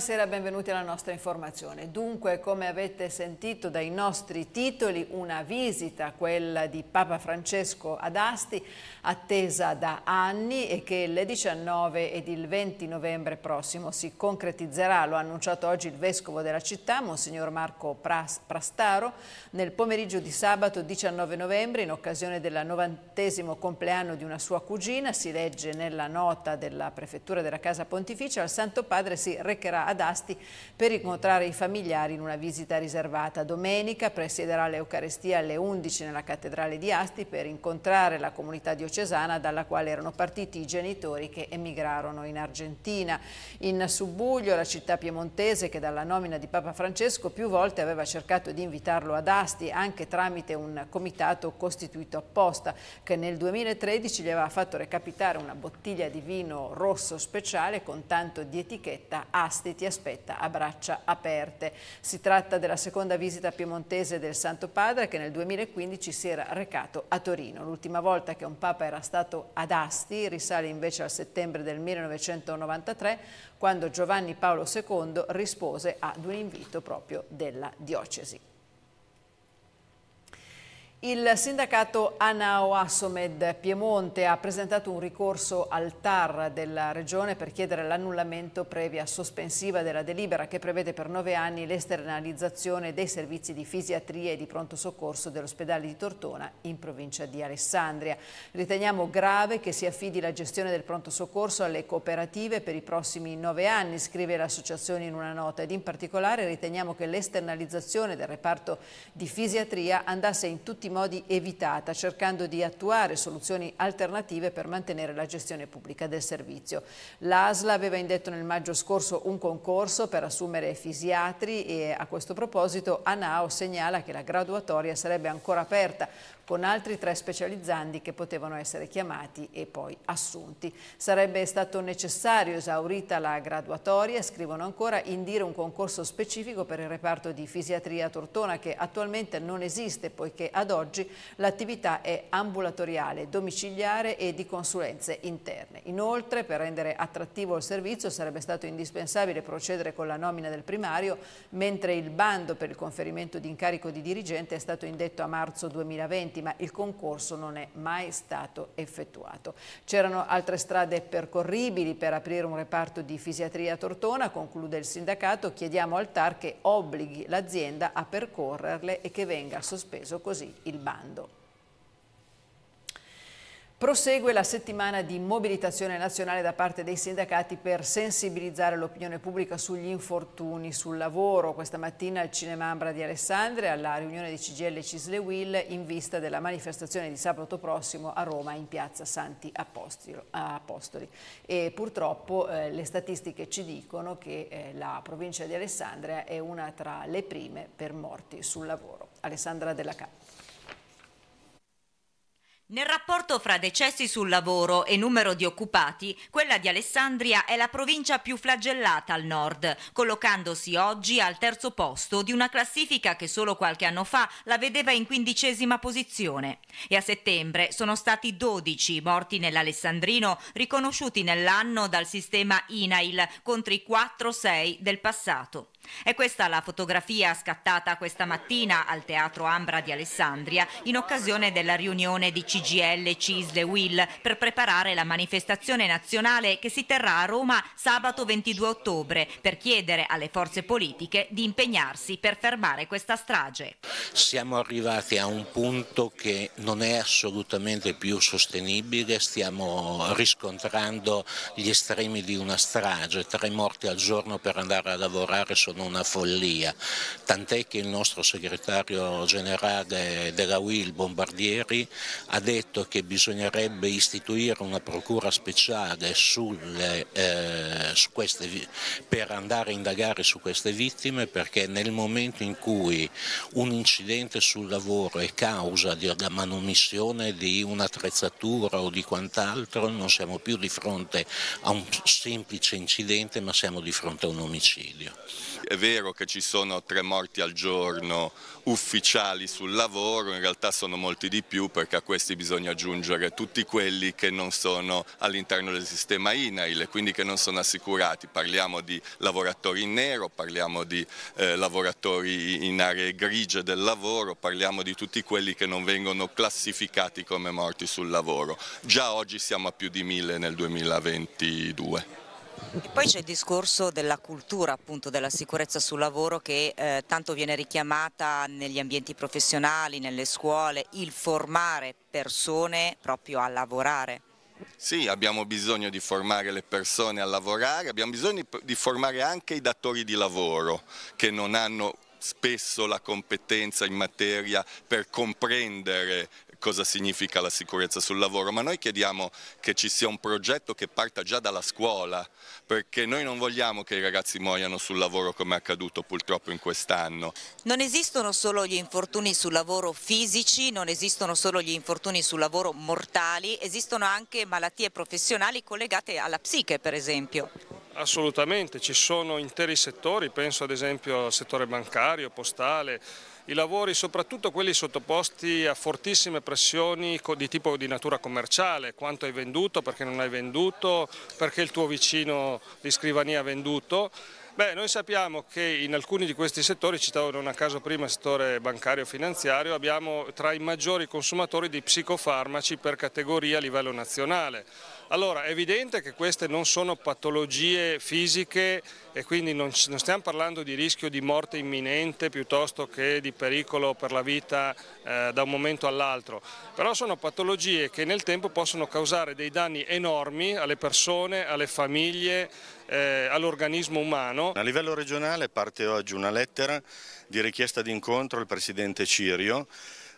Buonasera, benvenuti alla nostra informazione. Dunque, come avete sentito dai nostri titoli, una visita, quella di Papa Francesco ad Asti, attesa da anni e che il 19 ed il 20 novembre prossimo si concretizzerà, lo ha annunciato oggi il Vescovo della città, Monsignor Marco Prastaro, nel pomeriggio di sabato 19 novembre in occasione del novantesimo compleanno di una sua cugina, si legge nella nota della Prefettura della Casa Pontificia, al Santo Padre si recherà ad Asti per incontrare i familiari in una visita riservata. Domenica presiederà l'Eucarestia alle 11 nella cattedrale di Asti per incontrare la comunità diocesana dalla quale erano partiti i genitori che emigrarono in Argentina. In Subuglio, la città piemontese che dalla nomina di Papa Francesco più volte aveva cercato di invitarlo ad Asti anche tramite un comitato costituito apposta che nel 2013 gli aveva fatto recapitare una bottiglia di vino rosso speciale con tanto di etichetta Asti Asti ti aspetta a braccia aperte. Si tratta della seconda visita piemontese del Santo Padre che nel 2015 si era recato a Torino. L'ultima volta che un Papa era stato ad Asti risale invece al settembre del 1993 quando Giovanni Paolo II rispose ad un invito proprio della diocesi. Il sindacato Anao Assomed Piemonte ha presentato un ricorso al TAR della Regione per chiedere l'annullamento previa sospensiva della delibera che prevede per nove anni l'esternalizzazione dei servizi di fisiatria e di pronto soccorso dell'ospedale di Tortona in provincia di Alessandria. Riteniamo grave che si affidi la gestione del pronto soccorso alle cooperative per i prossimi nove anni, scrive l'associazione in una nota ed in particolare riteniamo che l'esternalizzazione del reparto di fisiatria andasse in tutti i modi evitata, cercando di attuare soluzioni alternative per mantenere la gestione pubblica del servizio. L'ASLA aveva indetto nel maggio scorso un concorso per assumere fisiatri e a questo proposito ANAO segnala che la graduatoria sarebbe ancora aperta con altri tre specializzandi che potevano essere chiamati e poi assunti. Sarebbe stato necessario, esaurita la graduatoria, scrivono ancora, indire un concorso specifico per il reparto di fisiatria Tortona che attualmente non esiste poiché ad oggi l'attività è ambulatoriale, domiciliare e di consulenze interne. Inoltre, per rendere attrattivo il servizio sarebbe stato indispensabile procedere con la nomina del primario, mentre il bando per il conferimento di incarico di dirigente è stato indetto a marzo 2020 richiedenti, ma il concorso non è mai stato effettuato. C'erano altre strade percorribili per aprire un reparto di fisiatria a Tortona, conclude il sindacato, chiediamo al TAR che obblighi l'azienda a percorrerle e che venga sospeso così il bando. Prosegue la settimana di mobilitazione nazionale da parte dei sindacati per sensibilizzare l'opinione pubblica sugli infortuni sul lavoro. Questa mattina al Cinema Ambra di Alessandria, alla riunione di CGL Cisle Will in vista della manifestazione di sabato prossimo a Roma in piazza Santi Apostoli. E purtroppo eh, le statistiche ci dicono che eh, la provincia di Alessandria è una tra le prime per morti sul lavoro. Alessandra Della Cappa. Nel rapporto fra decessi sul lavoro e numero di occupati, quella di Alessandria è la provincia più flagellata al nord, collocandosi oggi al terzo posto di una classifica che solo qualche anno fa la vedeva in quindicesima posizione. E a settembre sono stati 12 morti nell'Alessandrino riconosciuti nell'anno dal sistema INAIL contro i 4-6 del passato. È questa la fotografia scattata questa mattina al Teatro Ambra di Alessandria in occasione della riunione di CGL, Cisle, Will per preparare la manifestazione nazionale che si terrà a Roma sabato 22 ottobre per chiedere alle forze politiche di impegnarsi per fermare questa strage. Siamo arrivati a un punto che non è assolutamente più sostenibile, stiamo riscontrando gli estremi di una strage, tre morti al giorno per andare a lavorare sono sono una follia, tant'è che il nostro segretario generale della UIL, Bombardieri, ha detto che bisognerebbe istituire una procura speciale sulle, eh, su queste, per andare a indagare su queste vittime perché nel momento in cui un incidente sul lavoro è causa della manomissione di un'attrezzatura o di quant'altro non siamo più di fronte a un semplice incidente ma siamo di fronte a un omicidio. È vero che ci sono tre morti al giorno ufficiali sul lavoro, in realtà sono molti di più perché a questi bisogna aggiungere tutti quelli che non sono all'interno del sistema INAIL e quindi che non sono assicurati. Parliamo di lavoratori in nero, parliamo di eh, lavoratori in aree grigie del lavoro, parliamo di tutti quelli che non vengono classificati come morti sul lavoro. Già oggi siamo a più di mille nel 2022. E poi c'è il discorso della cultura appunto della sicurezza sul lavoro che eh, tanto viene richiamata negli ambienti professionali, nelle scuole, il formare persone proprio a lavorare. Sì, abbiamo bisogno di formare le persone a lavorare, abbiamo bisogno di formare anche i datori di lavoro che non hanno spesso la competenza in materia per comprendere cosa significa la sicurezza sul lavoro, ma noi chiediamo che ci sia un progetto che parta già dalla scuola, perché noi non vogliamo che i ragazzi muoiano sul lavoro come è accaduto purtroppo in quest'anno. Non esistono solo gli infortuni sul lavoro fisici, non esistono solo gli infortuni sul lavoro mortali, esistono anche malattie professionali collegate alla psiche per esempio. Assolutamente, ci sono interi settori, penso ad esempio al settore bancario, postale, i lavori, soprattutto quelli sottoposti a fortissime pressioni di tipo di natura commerciale, quanto hai venduto, perché non hai venduto, perché il tuo vicino di scrivania ha venduto, Beh, noi sappiamo che in alcuni di questi settori, citavo non a caso prima il settore bancario-finanziario, e abbiamo tra i maggiori consumatori di psicofarmaci per categoria a livello nazionale. Allora è evidente che queste non sono patologie fisiche e quindi non, non stiamo parlando di rischio di morte imminente piuttosto che di pericolo per la vita eh, da un momento all'altro, però sono patologie che nel tempo possono causare dei danni enormi alle persone, alle famiglie, eh, all'organismo umano. A livello regionale parte oggi una lettera di richiesta di incontro al Presidente Cirio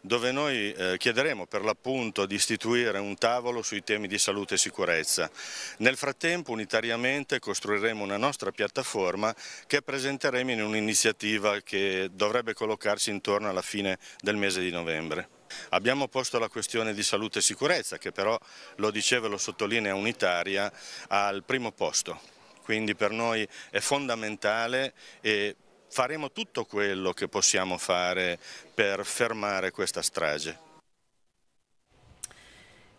dove noi eh, chiederemo per l'appunto di istituire un tavolo sui temi di salute e sicurezza. Nel frattempo unitariamente costruiremo una nostra piattaforma che presenteremo in un'iniziativa che dovrebbe collocarsi intorno alla fine del mese di novembre. Abbiamo posto la questione di salute e sicurezza che però, lo dicevo e lo sottolinea unitaria, al primo posto quindi per noi è fondamentale e faremo tutto quello che possiamo fare per fermare questa strage.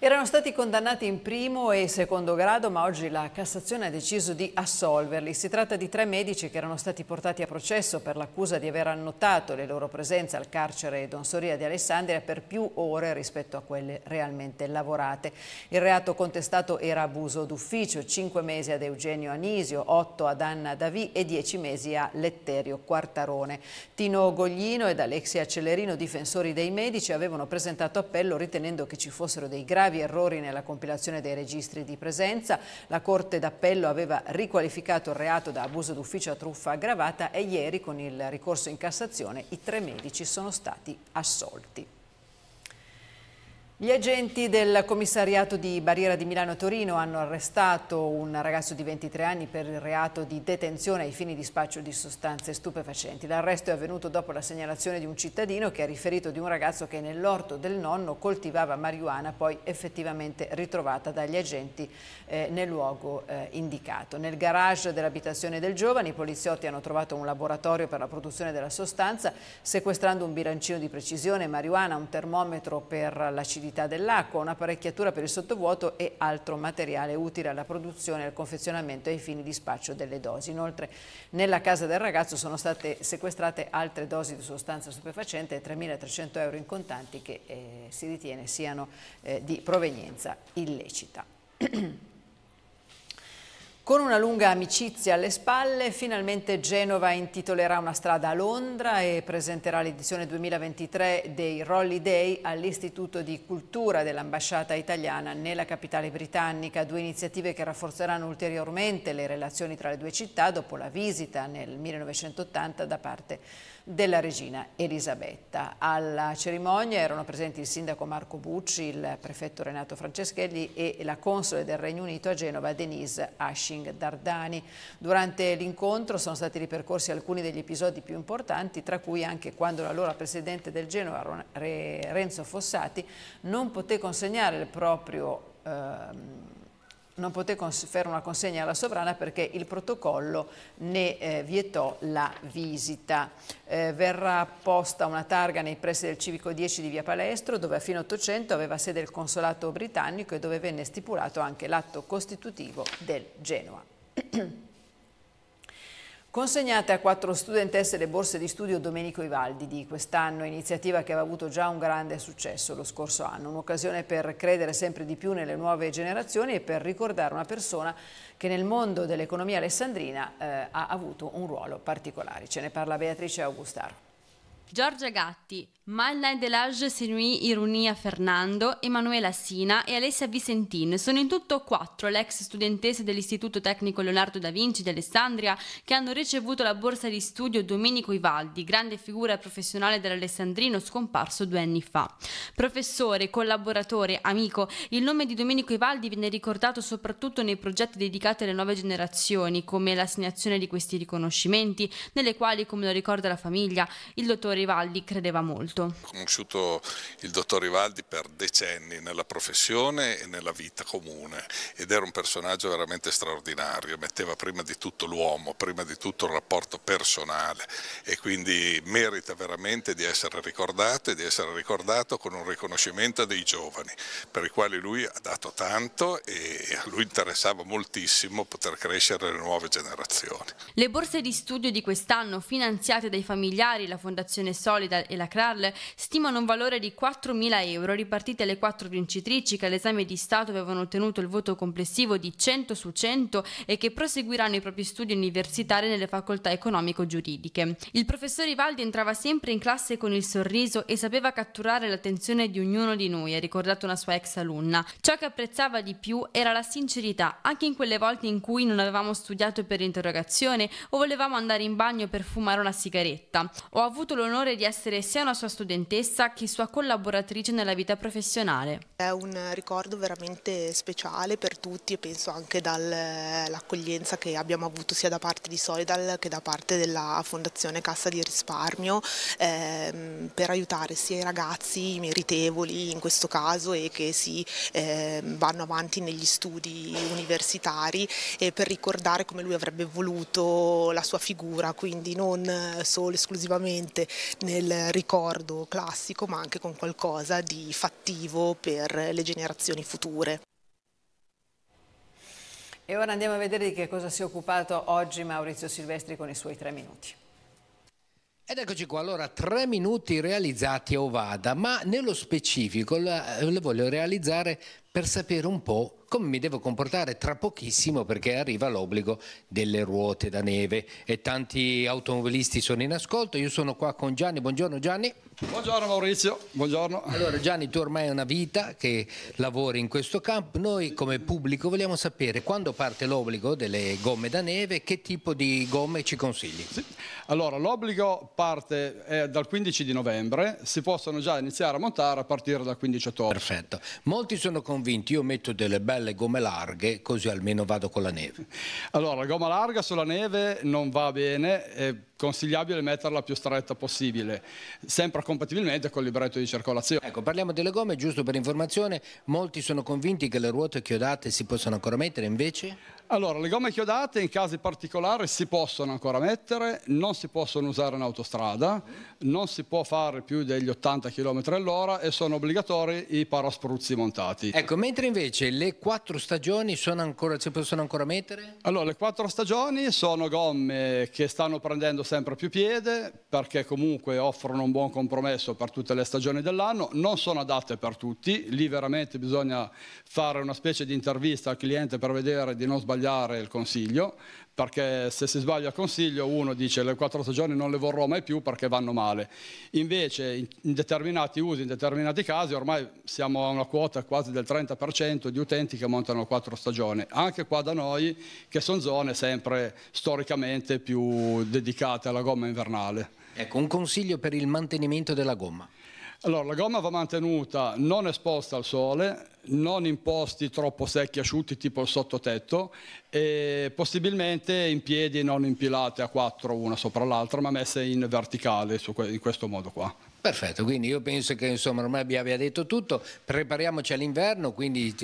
Erano stati condannati in primo e secondo grado, ma oggi la Cassazione ha deciso di assolverli. Si tratta di tre medici che erano stati portati a processo per l'accusa di aver annotato le loro presenze al carcere Don Soria di Alessandria per più ore rispetto a quelle realmente lavorate. Il reato contestato era abuso d'ufficio, cinque mesi ad Eugenio Anisio, otto ad Anna Davì e dieci mesi a Letterio Quartarone. Tino Goglino ed Alexia Cellerino, difensori dei medici, avevano presentato appello ritenendo che ci fossero dei gravi gravi errori nella compilazione dei registri di presenza. La Corte d'Appello aveva riqualificato il reato da abuso d'ufficio a truffa aggravata e ieri con il ricorso in Cassazione i tre medici sono stati assolti. Gli agenti del commissariato di Barriera di Milano-Torino hanno arrestato un ragazzo di 23 anni per il reato di detenzione ai fini di spaccio di sostanze stupefacenti. L'arresto è avvenuto dopo la segnalazione di un cittadino che ha riferito di un ragazzo che nell'orto del nonno coltivava marijuana poi effettivamente ritrovata dagli agenti eh, nel luogo eh, indicato. Nel garage dell'abitazione del giovane i poliziotti hanno trovato un laboratorio per la produzione della sostanza sequestrando un bilancino di precisione, marijuana, un termometro per l'acidità fragilità dell'acqua, un'apparecchiatura per il sottovuoto e altro materiale utile alla produzione, al confezionamento e ai fini di spaccio delle dosi. Inoltre nella casa del ragazzo sono state sequestrate altre dosi di sostanza stupefacente e 3.300 euro in contanti che eh, si ritiene siano eh, di provenienza illecita. Con una lunga amicizia alle spalle, finalmente Genova intitolerà una strada a Londra e presenterà l'edizione 2023 dei Rolly Day all'Istituto di Cultura dell'Ambasciata italiana nella capitale britannica, due iniziative che rafforzeranno ulteriormente le relazioni tra le due città dopo la visita nel 1980 da parte di della regina Elisabetta. Alla cerimonia erano presenti il sindaco Marco Bucci, il prefetto Renato Franceschelli e la console del Regno Unito a Genova Denise Ashing Dardani. Durante l'incontro sono stati ripercorsi alcuni degli episodi più importanti, tra cui anche quando l'allora presidente del Genova Renzo Fossati non poté consegnare il proprio eh, non poté fare una consegna alla sovrana perché il protocollo ne eh, vietò la visita. Eh, verrà posta una targa nei pressi del Civico 10 di Via Palestro dove a fine 800 aveva sede il consolato britannico e dove venne stipulato anche l'atto costitutivo del Genoa. Consegnate a quattro studentesse le borse di studio Domenico Ivaldi di quest'anno, iniziativa che aveva avuto già un grande successo lo scorso anno, un'occasione per credere sempre di più nelle nuove generazioni e per ricordare una persona che nel mondo dell'economia alessandrina eh, ha avuto un ruolo particolare. Ce ne parla Beatrice Augustaro. Giorgia Gatti, Madeline Delage, Senui, Ironia Fernando, Emanuela Sina e Alessia Vicentin sono in tutto quattro le ex studentesse dell'Istituto Tecnico Leonardo da Vinci di Alessandria che hanno ricevuto la borsa di studio Domenico Ivaldi, grande figura professionale dell'Alessandrino scomparso due anni fa. Professore, collaboratore, amico, il nome di Domenico Ivaldi viene ricordato soprattutto nei progetti dedicati alle nuove generazioni, come l'assegnazione di questi riconoscimenti, nelle quali, come lo ricorda la famiglia, il dottore Ivaldi credeva molto conosciuto? Ho conosciuto il dottor Rivaldi per decenni nella professione e nella vita comune ed era un personaggio veramente straordinario, metteva prima di tutto l'uomo, prima di tutto il rapporto personale e quindi merita veramente di essere ricordato e di essere ricordato con un riconoscimento dei giovani per i quali lui ha dato tanto e a lui interessava moltissimo poter crescere le nuove generazioni. Le borse di studio di quest'anno finanziate dai familiari, la Fondazione Solida e la CRAL Charles stimano un valore di 4.000 euro ripartiti alle quattro vincitrici che all'esame di Stato avevano ottenuto il voto complessivo di 100 su 100 e che proseguiranno i propri studi universitari nelle facoltà economico-giuridiche. Il professor Ivaldi entrava sempre in classe con il sorriso e sapeva catturare l'attenzione di ognuno di noi, ha ricordato una sua ex alunna. Ciò che apprezzava di più era la sincerità, anche in quelle volte in cui non avevamo studiato per interrogazione o volevamo andare in bagno per fumare una sigaretta. Ho avuto l'onore di essere sia una sua studentessa che sua collaboratrice nella vita professionale. È un ricordo veramente speciale per tutti e penso anche dall'accoglienza che abbiamo avuto sia da parte di Solidal che da parte della Fondazione Cassa di Risparmio ehm, per aiutare sia i ragazzi meritevoli in questo caso e che si ehm, vanno avanti negli studi universitari e per ricordare come lui avrebbe voluto la sua figura, quindi non solo esclusivamente nel ricordo sguardo classico ma anche con qualcosa di fattivo per le generazioni future. E ora andiamo a vedere di che cosa si è occupato oggi Maurizio Silvestri con i suoi tre minuti. Ed eccoci qua, allora tre minuti realizzati a Ovada, ma nello specifico le voglio realizzare per sapere un po' come mi devo comportare tra pochissimo perché arriva l'obbligo delle ruote da neve e tanti automobilisti sono in ascolto, io sono qua con Gianni, buongiorno Gianni. Buongiorno Maurizio, buongiorno. Allora Gianni, tu ormai è una vita che lavori in questo campo, noi come pubblico vogliamo sapere quando parte l'obbligo delle gomme da neve, che tipo di gomme ci consigli? Sì. Allora l'obbligo parte eh, dal 15 di novembre, si possono già iniziare a montare a partire dal 15 ottobre. Perfetto, molti sono convinti, io metto delle belle belle gomme larghe così almeno vado con la neve. Allora, gomma larga sulla neve non va bene, eh, consigliabile metterla più stretta possibile, sempre compatibilmente col libretto di circolazione. Ecco, parliamo delle gomme, giusto per informazione, molti sono convinti che le ruote chiodate si possano ancora mettere, invece? Allora, le gomme chiodate in casi particolari si possono ancora mettere, non si possono usare in autostrada, non si può fare più degli 80 km all'ora e sono obbligatori i paraspruzzi montati. Ecco, mentre invece le quattro stagioni sono ancora, si possono ancora mettere? Allora, le quattro stagioni sono gomme che stanno prendendo sempre più piede perché comunque offrono un buon compromesso per tutte le stagioni dell'anno, non sono adatte per tutti, lì veramente bisogna fare una specie di intervista al cliente per vedere di non sbagliare il consiglio, perché se si sbaglia a consiglio uno dice le quattro stagioni non le vorrò mai più perché vanno male. Invece in determinati usi, in determinati casi ormai siamo a una quota quasi del 30% di utenti che montano quattro stagioni, anche qua da noi che sono zone sempre storicamente più dedicate alla gomma invernale. Ecco, un consiglio per il mantenimento della gomma. Allora, la gomma va mantenuta non esposta al sole, non in posti troppo secchi e asciutti tipo il sottotetto e possibilmente in piedi non impilate a quattro una sopra l'altra, ma messe in verticale in questo modo qua. Perfetto, quindi io penso che insomma ormai vi abbia detto tutto, prepariamoci all'inverno,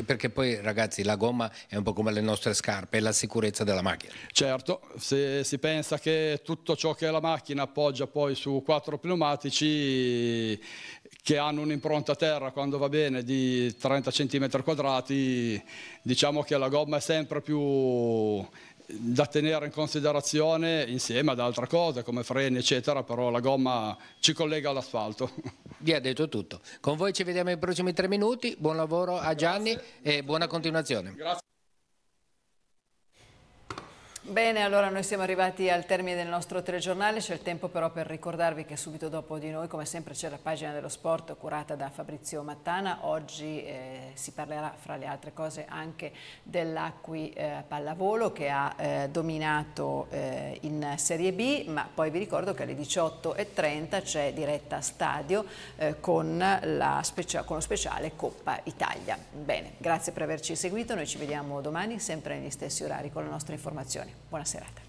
perché poi ragazzi la gomma è un po' come le nostre scarpe, è la sicurezza della macchina. Certo, se si pensa che tutto ciò che la macchina appoggia poi su quattro pneumatici che hanno un'impronta terra quando va bene di 30 cm quadrati, diciamo che la gomma è sempre più da tenere in considerazione insieme ad altre cose come freni eccetera, però la gomma ci collega all'asfalto. Vi ha detto tutto. Con voi ci vediamo nei prossimi tre minuti, buon lavoro a Gianni Grazie. e buona continuazione. Grazie. Bene, allora noi siamo arrivati al termine del nostro telegiornale, c'è il tempo però per ricordarvi che subito dopo di noi, come sempre, c'è la pagina dello sport curata da Fabrizio Mattana, oggi eh, si parlerà fra le altre cose anche dell'Acqui eh, Pallavolo che ha eh, dominato eh, in Serie B, ma poi vi ricordo che alle 18.30 c'è diretta a stadio eh, con, specia con lo speciale Coppa Italia. Bene, grazie per averci seguito, noi ci vediamo domani sempre negli stessi orari con le nostre informazioni. Buenas tardes.